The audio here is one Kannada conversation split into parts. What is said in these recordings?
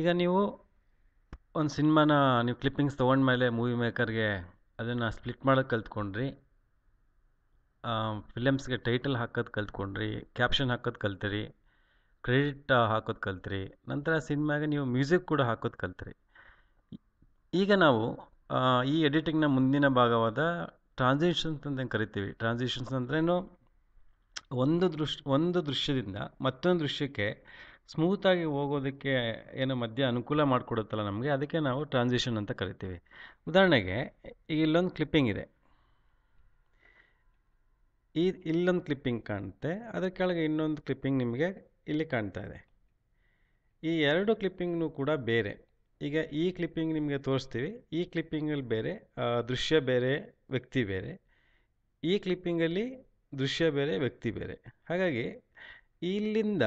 ಈಗ ನೀವು ಒಂದು ಸಿನಿಮಾನ ನೀವು ಕ್ಲಿಪ್ಪಿಂಗ್ಸ್ ತೊಗೊಂಡ್ಮೇಲೆ ಮೂವಿ ಮೇಕರ್ಗೆ ಅದನ್ನು ಸ್ಪ್ಲಿಟ್ ಮಾಡೋದು ಕಲ್ತ್ಕೊಂಡ್ರಿ ಫಿಲಮ್ಸ್ಗೆ ಟೈಟಲ್ ಹಾಕೋದು ಕಲ್ತ್ಕೊಂಡ್ರಿ ಕ್ಯಾಪ್ಷನ್ ಹಾಕೋದು ಕಲ್ತೀರಿ ಕ್ರೆಡಿಟ್ ಹಾಕೋದು ಕಲ್ತೀರಿ ನಂತರ ಸಿನಿಮಾಗೆ ನೀವು ಮ್ಯೂಸಿಕ್ ಕೂಡ ಹಾಕೋದು ಕಲಿತ್ರಿ ಈಗ ನಾವು ಈ ಎಡಿಟಿಂಗ್ನ ಮುಂದಿನ ಭಾಗವಾದ ಟ್ರಾನ್ಸಿಷನ್ಸ್ ಅಂತ ಕರಿತೀವಿ ಟ್ರಾನ್ಸಿಷನ್ಸ್ ಅಂದ್ರೇನು ಒಂದು ದೃಶ್ ಒಂದು ದೃಶ್ಯದಿಂದ ಮತ್ತೊಂದು ದೃಶ್ಯಕ್ಕೆ ಸ್ಮೂತಾಗಿ ಹೋಗೋದಕ್ಕೆ ಏನೋ ಮಧ್ಯ ಅನುಕೂಲ ಮಾಡಿಕೊಡುತ್ತಲ್ಲ ನಮಗೆ ಅದಕ್ಕೆ ನಾವು ಟ್ರಾನ್ಸಿಷನ್ ಅಂತ ಕರಿತೀವಿ ಉದಾಹರಣೆಗೆ ಈಗ ಇಲ್ಲೊಂದು ಕ್ಲಿಪ್ಪಿಂಗ್ ಇದೆ ಈ ಇಲ್ಲೊಂದು ಕ್ಲಿಪ್ಪಿಂಗ್ ಕಾಣುತ್ತೆ ಅದರ ಕೆಳಗೆ ಇನ್ನೊಂದು ಕ್ಲಿಪ್ಪಿಂಗ್ ನಿಮಗೆ ಇಲ್ಲಿ ಕಾಣ್ತಾ ಇದೆ ಈ ಎರಡು ಕ್ಲಿಪ್ಪಿಂಗ್ನೂ ಕೂಡ ಬೇರೆ ಈಗ ಈ ಕ್ಲಿಪ್ಪಿಂಗ್ ನಿಮಗೆ ತೋರಿಸ್ತೀವಿ ಈ ಕ್ಲಿಪ್ಪಿಂಗಲ್ಲಿ ಬೇರೆ ದೃಶ್ಯ ಬೇರೆ ವ್ಯಕ್ತಿ ಬೇರೆ ಈ ಕ್ಲಿಪ್ಪಿಂಗಲ್ಲಿ ದೃಶ್ಯ ಬೇರೆ ವ್ಯಕ್ತಿ ಬೇರೆ ಹಾಗಾಗಿ ಇಲ್ಲಿಂದ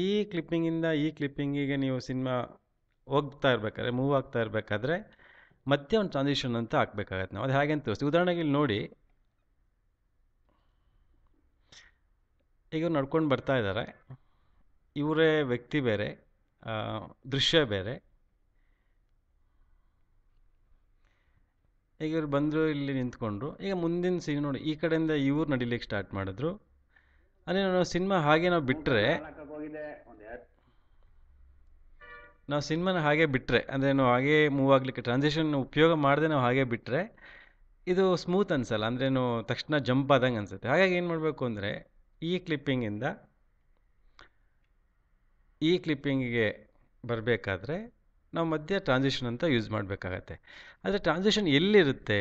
ಈ ಕ್ಲಿಪ್ಪಿಂಗಿಂದ ಈ ಕ್ಲಿಪ್ಪಿಂಗಿಗೆ ನೀವು ಸಿನಿಮಾ ಹೋಗ್ತಾ ಇರಬೇಕಾದ್ರೆ ಮೂವ್ ಆಗ್ತಾ ಇರಬೇಕಾದ್ರೆ ಮತ್ತೆ ಒಂದು ಟ್ರಾನ್ಸಿಷನ್ ಅಂತ ಹಾಕ್ಬೇಕಾಗತ್ತೆ ನಾವು ಅದು ಹೇಗೆ ಅಂತ ತೋರಿಸ್ತೀವಿ ಉದಾಹರಣೆಗೆ ಇಲ್ಲಿ ನೋಡಿ ಈಗ ನಡ್ಕೊಂಡು ಬರ್ತಾ ಇದ್ದಾರೆ ಇವರೇ ವ್ಯಕ್ತಿ ಬೇರೆ ದೃಶ್ಯ ಬೇರೆ ಈಗ ಇವ್ರು ಬಂದರು ಇಲ್ಲಿ ನಿಂತ್ಕೊಂಡ್ರು ಈಗ ಮುಂದಿನ ಸೀನ್ ನೋಡಿ ಈ ಕಡೆಯಿಂದ ಇವ್ರು ನಡಿಲಿಕ್ಕೆ ಸ್ಟಾರ್ಟ್ ಮಾಡಿದ್ರು ಅಂದರೆ ಸಿನ್ಮಾ ಸಿನಿಮಾ ಹಾಗೆ ನಾವು ಬಿಟ್ಟರೆ ನಾವು ಸಿನಿಮಾನ ಹಾಗೆ ಬಿಟ್ಟರೆ ಅಂದರೆ ನಾವು ಹಾಗೆ ಮೂವ್ ಆಗಲಿಕ್ಕೆ ಟ್ರಾನ್ಸಾಕ್ಷನ್ ಉಪಯೋಗ ಮಾಡದೆ ನಾವು ಹಾಗೆ ಬಿಟ್ಟರೆ ಇದು ಸ್ಮೂತ್ ಅನ್ಸಲ್ಲ ಅಂದರೆ ತಕ್ಷಣ ಜಂಪ್ ಆದಂಗೆ ಅನಿಸುತ್ತೆ ಹಾಗಾಗಿ ಏನು ಮಾಡಬೇಕು ಅಂದರೆ ಈ ಕ್ಲಿಪ್ಪಿಂಗಿಂದ ಈ ಕ್ಲಿಪ್ಪಿಂಗಿಗೆ ಬರಬೇಕಾದ್ರೆ ನಾವು ಮಧ್ಯ ಟ್ರಾನ್ಸಾಕ್ಷನ್ ಅಂತ ಯೂಸ್ ಮಾಡಬೇಕಾಗತ್ತೆ ಆದರೆ ಟ್ರಾನ್ಸಾಕ್ಷನ್ ಎಲ್ಲಿರುತ್ತೆ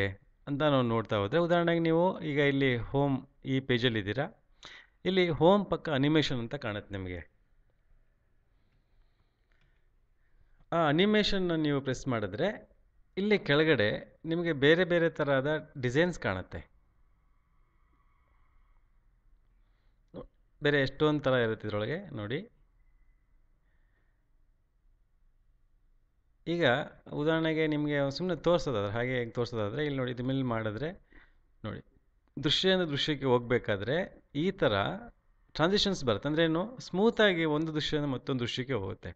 ಅಂತ ನಾವು ನೋಡ್ತಾ ಹೋದರೆ ಉದಾಹರಣೆಗೆ ನೀವು ಈಗ ಇಲ್ಲಿ ಹೋಮ್ ಈ ಪೇಜಲ್ಲಿದ್ದೀರಾ ಇಲ್ಲಿ ಹೋಮ್ ಪಕ್ಕ ಅನಿಮೇಷನ್ ಅಂತ ಕಾಣುತ್ತೆ ನಿಮಗೆ ಆ ಅನಿಮೇಷನ್ನ ನೀವು ಪ್ರೆಸ್ ಮಾಡಿದ್ರೆ ಇಲ್ಲಿ ಕೆಳಗಡೆ ನಿಮಗೆ ಬೇರೆ ಬೇರೆ ಥರದ ಡಿಸೈನ್ಸ್ ಕಾಣುತ್ತೆ ಬೇರೆ ಎಷ್ಟೊಂದು ಥರ ಇರುತ್ತೆ ಇದರೊಳಗೆ ನೋಡಿ ಈಗ ಉದಾಹರಣೆಗೆ ನಿಮಗೆ ಸುಮ್ಮನೆ ತೋರಿಸೋದಾದ್ರೆ ಹಾಗೆ ತೋರಿಸೋದಾದ್ರೆ ಇಲ್ಲಿ ನೋಡಿ ಇದ್ರ ಮೇಲೆ ಮಾಡಿದ್ರೆ ನೋಡಿ ದೃಶ್ಯದಿಂದ ದೃಶ್ಯಕ್ಕೆ ಹೋಗಬೇಕಾದ್ರೆ ಈ ಥರ ಟ್ರಾನ್ಸಿಷನ್ಸ್ ಬರುತ್ತೆ ಅಂದರೆ ಏನು ಸ್ಮೂತಾಗಿ ಒಂದು ದೃಶ್ಯದಿಂದ ಮತ್ತೊಂದು ದೃಶ್ಯಕ್ಕೆ ಹೋಗುತ್ತೆ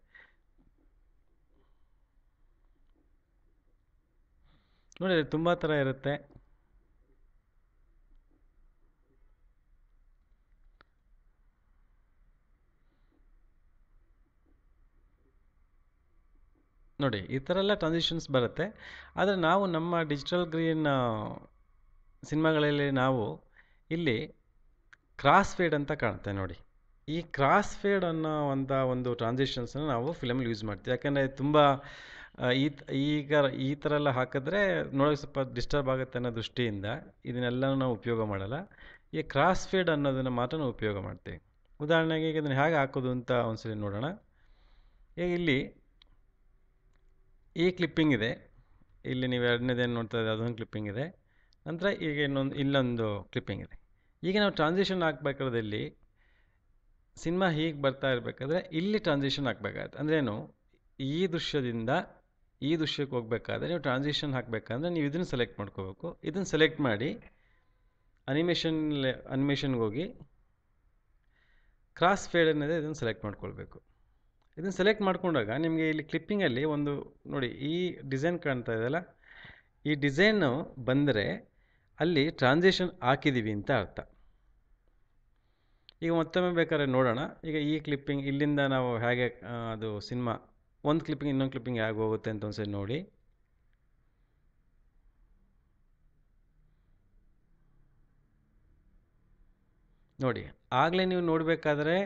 ನೋಡಿ ತುಂಬ ಥರ ಇರುತ್ತೆ ನೋಡಿ ಈ ಥರ ಎಲ್ಲ ಟ್ರಾನ್ಸಿಷನ್ಸ್ ಬರುತ್ತೆ ಆದರೆ ನಾವು ನಮ್ಮ ಡಿಜಿಟಲ್ ಗ್ರೀನ್ ಸಿನಿಮಾಗಳಲ್ಲಿ ನಾವು ಇಲ್ಲಿ ಕ್ರಾಸ್ ಫೇಡ್ ಅಂತ ಕಾಣುತ್ತೆ ನೋಡಿ ಈ ಕ್ರಾಸ್ ಫೇಡ್ ಅನ್ನೋ ಅಂತ ಒಂದು ಟ್ರಾನ್ಸಿಷನ್ಸನ್ನು ನಾವು ಫಿಲಮಲ್ಲಿ ಯೂಸ್ ಮಾಡ್ತೀವಿ ಯಾಕಂದರೆ ತುಂಬ ಈ ಈಗ ಈ ಥರ ಎಲ್ಲ ಹಾಕಿದ್ರೆ ನೋಡೋಕ್ಕೆ ಸ್ವಲ್ಪ ಡಿಸ್ಟರ್ಬ್ ಆಗುತ್ತೆ ಅನ್ನೋ ದೃಷ್ಟಿಯಿಂದ ಇದನ್ನೆಲ್ಲ ನಾವು ಉಪಯೋಗ ಮಾಡಲ್ಲ ಈ ಕ್ರಾಸ್ ಫೇಡ್ ಅನ್ನೋದನ್ನು ಮಾತ್ರ ನಾವು ಉಪಯೋಗ ಮಾಡ್ತೀವಿ ಉದಾಹರಣೆಗೆ ಈಗ ಇದನ್ನು ಹೇಗೆ ಹಾಕೋದು ಅಂತ ಒಂದ್ಸಲಿ ನೋಡೋಣ ಈಗ ಇಲ್ಲಿ ಈ ಕ್ಲಿಪ್ಪಿಂಗ್ ಇದೆ ಇಲ್ಲಿ ನೀವು ಎರಡನೇದೇನು ನೋಡ್ತಾ ಇದ್ದೀವಿ ಅದೊಂದು ಕ್ಲಿಪ್ಪಿಂಗ್ ಇದೆ ನಂತರ ಈಗ ಇನ್ನೊಂದು ಇಲ್ಲೊಂದು ಕ್ಲಿಪ್ಪಿಂಗ್ ಇದೆ ಈಗ ನಾವು ಟ್ರಾನ್ಸಿಷನ್ ಹಾಕ್ಬೇಕಾದ್ರೆ ಸಿನಿಮಾ ಹೀಗೆ ಬರ್ತಾ ಇರಬೇಕಾದ್ರೆ ಇಲ್ಲಿ ಟ್ರಾನ್ಸಿಷನ್ ಹಾಕ್ಬೇಕಾಗತ್ತೆ ಅಂದ್ರೇನು ಈ ದೃಶ್ಯದಿಂದ ಈ ದೃಶ್ಯಕ್ಕೆ ಹೋಗ್ಬೇಕಾದ್ರೆ ನೀವು ಟ್ರಾನ್ಸಿಷನ್ ಹಾಕಬೇಕಂದ್ರೆ ನೀವು ಇದನ್ನು ಸೆಲೆಕ್ಟ್ ಮಾಡ್ಕೋಬೇಕು ಇದನ್ನು ಸೆಲೆಕ್ಟ್ ಮಾಡಿ ಅನಿಮೇಷನ್ ಅನಿಮೇಷನ್ಗೆ ಹೋಗಿ ಕ್ರಾಸ್ ಫೇಡ್ ಅನ್ನೋದೇ ಇದನ್ನು ಸೆಲೆಕ್ಟ್ ಮಾಡ್ಕೊಳ್ಬೇಕು ಇದನ್ನು ಸೆಲೆಕ್ಟ್ ಮಾಡ್ಕೊಂಡಾಗ ನಿಮಗೆ ಇಲ್ಲಿ ಕ್ಲಿಪ್ಪಿಂಗಲ್ಲಿ ಒಂದು ನೋಡಿ ಈ ಡಿಸೈನ್ ಕಾಣ್ತಾ ಇದೆಯಲ್ಲ ಈ ಡಿಸೈನು ಬಂದರೆ ಅಲ್ಲಿ ಟ್ರಾನ್ಸಿಷನ್ ಹಾಕಿದ್ದೀವಿ ಅಂತ ಅರ್ಥ ಈಗ ಮತ್ತೊಮ್ಮೆ ಬೇಕಾದ್ರೆ ನೋಡೋಣ ಈಗ ಈ ಕ್ಲಿಪ್ಪಿಂಗ್ ಇಲ್ಲಿಂದ ನಾವು ಹೇಗೆ ಅದು ಸಿನಿಮಾ ಒಂದು ಕ್ಲಿಪ್ಪಿಂಗ್ ಇನ್ನೊಂದು ಕ್ಲಿಪ್ಪಿಂಗ್ ಹೇಗೆ ಹೋಗುತ್ತೆ ಅಂತ ಒಂದ್ಸರಿ ನೋಡಿ ನೋಡಿ ಆಗಲೇ ನೀವು ನೋಡಬೇಕಾದ್ರೆ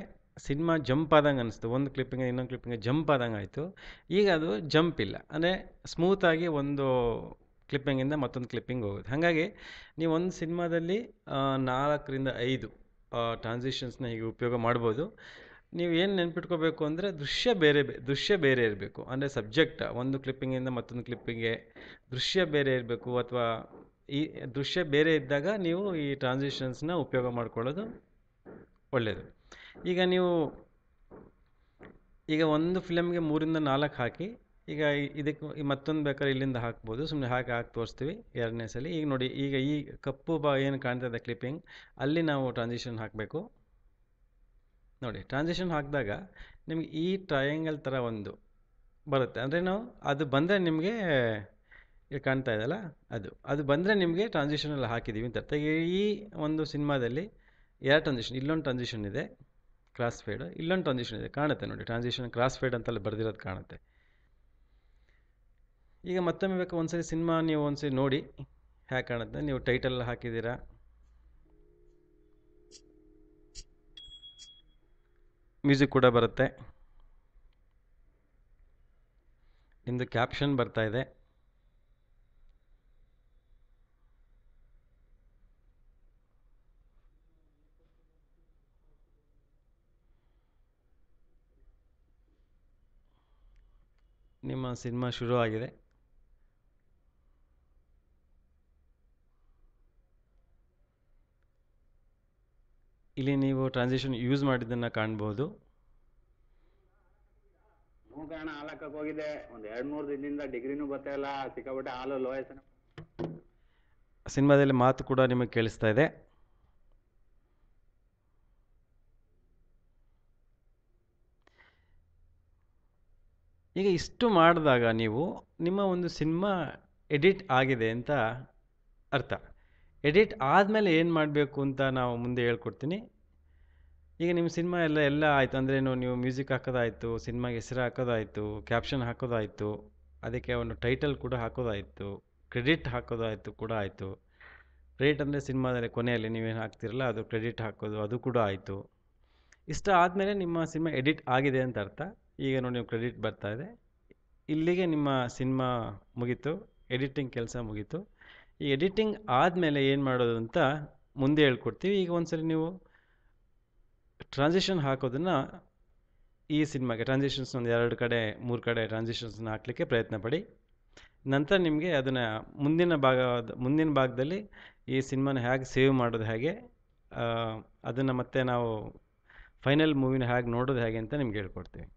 ಸಿನಿಮಾ ಜಂಪ್ ಆದಂಗೆ ಅನಿಸ್ತು ಒಂದು ಕ್ಲಿಪ್ಪಿಂಗ್ ಇನ್ನೊಂದು ಕ್ಲಿಪ್ಪಿಂಗ್ ಜಂಪ್ ಆದಂಗೆ ಆಯಿತು ಈಗ ಅದು ಜಂಪ್ ಇಲ್ಲ ಅಂದರೆ ಸ್ಮೂತಾಗಿ ಒಂದು ಕ್ಲಿಪ್ಪಿಂಗಿಂದ ಮತ್ತೊಂದು ಕ್ಲಿಪ್ಪಿಂಗ್ ಹೋಗುತ್ತೆ ಹಾಗಾಗಿ ನೀವು ಒಂದು ಸಿನಿಮಾದಲ್ಲಿ ನಾಲ್ಕರಿಂದ ಐದು ಟ್ರಾನ್ಸಿಷನ್ಸ್ನ ಹೀಗೆ ಉಪಯೋಗ ಮಾಡ್ಬೋದು ನೀವು ಏನು ನೆನ್ಪಿಟ್ಕೋಬೇಕು ಅಂದರೆ ದೃಶ್ಯ ಬೇರೆ ದೃಶ್ಯ ಬೇರೆ ಇರಬೇಕು ಅಂದರೆ ಸಬ್ಜೆಕ್ಟ್ ಒಂದು ಕ್ಲಿಪ್ಪಿಂಗಿಂದ ಮತ್ತೊಂದು ಕ್ಲಿಪ್ಪಿಂಗ್ಗೆ ದೃಶ್ಯ ಬೇರೆ ಇರಬೇಕು ಅಥವಾ ಈ ದೃಶ್ಯ ಬೇರೆ ಇದ್ದಾಗ ನೀವು ಈ ಟ್ರಾನ್ಸಿಷನ್ಸ್ನ ಉಪಯೋಗ ಮಾಡ್ಕೊಳ್ಳೋದು ಒಳ್ಳೆಯದು ಈಗ ನೀವು ಈಗ ಒಂದು ಫಿಲಮ್ಗೆ ಮೂರಿಂದ ನಾಲ್ಕು ಹಾಕಿ ಈಗ ಇದಕ್ಕೆ ಮತ್ತೊಂದು ಬೇಕಾದ್ರೆ ಇಲ್ಲಿಂದ ಹಾಕ್ಬೋದು ಸುಮ್ಮನೆ ಹಾಕಿ ಹಾಕಿ ತೋರಿಸ್ತೀವಿ ಎರಡನೇ ಸಲ ಈಗ ನೋಡಿ ಈಗ ಈ ಕಪ್ಪು ಬಾ ಏನು ಇದೆ ಕ್ಲಿಪ್ಪಿಂಗ್ ಅಲ್ಲಿ ನಾವು ಟ್ರಾನ್ಸಿಷನ್ ಹಾಕಬೇಕು ನೋಡಿ ಟ್ರಾನ್ಸಿಷನ್ ಹಾಕಿದಾಗ ನಿಮಗೆ ಈ ಟ್ರಯಾಂಗಲ್ ಥರ ಒಂದು ಬರುತ್ತೆ ಅಂದರೆ ನಾವು ಅದು ಬಂದರೆ ನಿಮಗೆ ಕಾಣ್ತಾ ಇದೆಯಲ್ಲ ಅದು ಅದು ಬಂದರೆ ನಿಮಗೆ ಎಲ್ಲ ಹಾಕಿದ್ದೀವಿ ಅಂತ ಅರ್ಥ ಈ ಒಂದು ಸಿನಿಮಾದಲ್ಲಿ ಎರಡು ಟ್ರಾನ್ಸಿಷನ್ ಇಲ್ಲೊಂದು ಟ್ರಾನ್ಸಿಷನ್ ಇದೆ ಕ್ರಾಸ್ ಫೇಡ್ ಇಲ್ಲೊಂದು ಟ್ರಾನ್ಸಿಷನ್ ಇದೆ ಕಾಣುತ್ತೆ ನೋಡಿ ಟ್ರಾನ್ಸಿಷನ್ ಕ್ರಾಸ್ ಫೇಡ್ ಅಂತಲ್ಲಿ ಬರೆದಿರೋದು ಕಾಣುತ್ತೆ ಈಗ ಮತ್ತೊಮ್ಮೆ ಬೇಕು ಒಂದ್ಸರಿ ಸಿನಿಮಾ ನೀವು ಒಂದ್ಸರಿ ನೋಡಿ ಹೇಗೆ ಕಾಣುತ್ತೆ ನೀವು ಟೈಟಲ್ ಹಾಕಿದ್ದೀರಾ ಮ್ಯೂಸಿಕ್ ಕೂಡ ಬರುತ್ತೆ ನಿಮ್ಮದು ಕ್ಯಾಪ್ಷನ್ ಬರ್ತಾ ಇದೆ ನಿಮ್ಮ ಸಿನಿಮಾ ಶುರು ಆಗಿದೆ ಇಲ್ಲಿ ನೀವು ಟ್ರಾನ್ಸಿಷನ್ ಯೂಸ್ ಮಾಡಿದ್ದನ್ನು ಕಾಣ್ಬೋದು ಹೋಗಿದೆ ಒಂದು ಎರಡು ಮೂರು ದಿನದಿಂದ ಡಿಗ್ರಿನೂ ಬರ್ತಾ ಇಲ್ಲ ಸಿಕ್ಕಾಪಟ್ಟೆ ಹಾಲು ಲೋಯಸ್ ಸಿನಿಮಾದಲ್ಲಿ ಮಾತು ಕೂಡ ನಿಮಗೆ ಕೇಳಿಸ್ತಾ ಇದೆ ಈಗ ಇಷ್ಟು ಮಾಡಿದಾಗ ನೀವು ನಿಮ್ಮ ಒಂದು ಸಿನಿಮಾ ಎಡಿಟ್ ಆಗಿದೆ ಅಂತ ಅರ್ಥ ಎಡಿಟ್ ಆದಮೇಲೆ ಏನು ಮಾಡಬೇಕು ಅಂತ ನಾವು ಮುಂದೆ ಹೇಳ್ಕೊಡ್ತೀನಿ ಈಗ ನಿಮ್ಮ ಸಿನಿಮಾ ಎಲ್ಲ ಎಲ್ಲ ಆಯಿತು ಅಂದರೆ ನೀವು ಮ್ಯೂಸಿಕ್ ಹಾಕೋದಾಯಿತು ಸಿನಿಮಾಗೆ ಹೆಸರು ಹಾಕೋದಾಯಿತು ಕ್ಯಾಪ್ಷನ್ ಹಾಕೋದಾಯಿತು ಅದಕ್ಕೆ ಒಂದು ಟೈಟಲ್ ಕೂಡ ಹಾಕೋದಾಯಿತು ಕ್ರೆಡಿಟ್ ಹಾಕೋದಾಯಿತು ಕೂಡ ಆಯಿತು ಕ್ರೆಡಿಟ್ ಅಂದರೆ ಸಿನಿಮಾದಲ್ಲಿ ಕೊನೆಯಲ್ಲಿ ನೀವೇನು ಹಾಕ್ತಿರಲ್ಲ ಅದು ಕ್ರೆಡಿಟ್ ಹಾಕೋದು ಅದು ಕೂಡ ಆಯಿತು ಇಷ್ಟ ಆದಮೇಲೆ ನಿಮ್ಮ ಸಿನಿಮಾ ಎಡಿಟ್ ಆಗಿದೆ ಅಂತ ಅರ್ಥ ಈಗ ನೋಡಿ ನೀವು ಕ್ರೆಡಿಟ್ ಬರ್ತಾ ಇದೆ ಇಲ್ಲಿಗೆ ನಿಮ್ಮ ಸಿನಿಮಾ ಮುಗೀತು ಎಡಿಟಿಂಗ್ ಕೆಲಸ ಮುಗೀತು ಈ ಎಡಿಟಿಂಗ್ ಆದಮೇಲೆ ಏನು ಮಾಡೋದು ಅಂತ ಮುಂದೆ ಹೇಳ್ಕೊಡ್ತೀವಿ ಈಗ ಒಂದು ನೀವು ಟ್ರಾನ್ಸಿಷನ್ ಹಾಕೋದನ್ನು ಈ ಸಿನಿಮಾಗೆ ಟ್ರಾನ್ಸಿಷನ್ಸ್ ಒಂದು ಎರಡು ಕಡೆ ಮೂರು ಕಡೆ ಟ್ರಾನ್ಸಿಷನ್ಸ್ನ ಹಾಕಲಿಕ್ಕೆ ಪ್ರಯತ್ನ ಪಡಿ ನಂತರ ನಿಮಗೆ ಅದನ್ನು ಮುಂದಿನ ಭಾಗ ಮುಂದಿನ ಭಾಗದಲ್ಲಿ ಈ ಸಿನಿಮಾನ ಹೇಗೆ ಸೇವ್ ಮಾಡೋದು ಹೇಗೆ ಅದನ್ನು ಮತ್ತೆ ನಾವು ಫೈನಲ್ ಮೂವಿನ ಹೇಗೆ ನೋಡೋದು ಹೇಗೆ ಅಂತ ನಿಮ್ಗೆ ಹೇಳ್ಕೊಡ್ತೀವಿ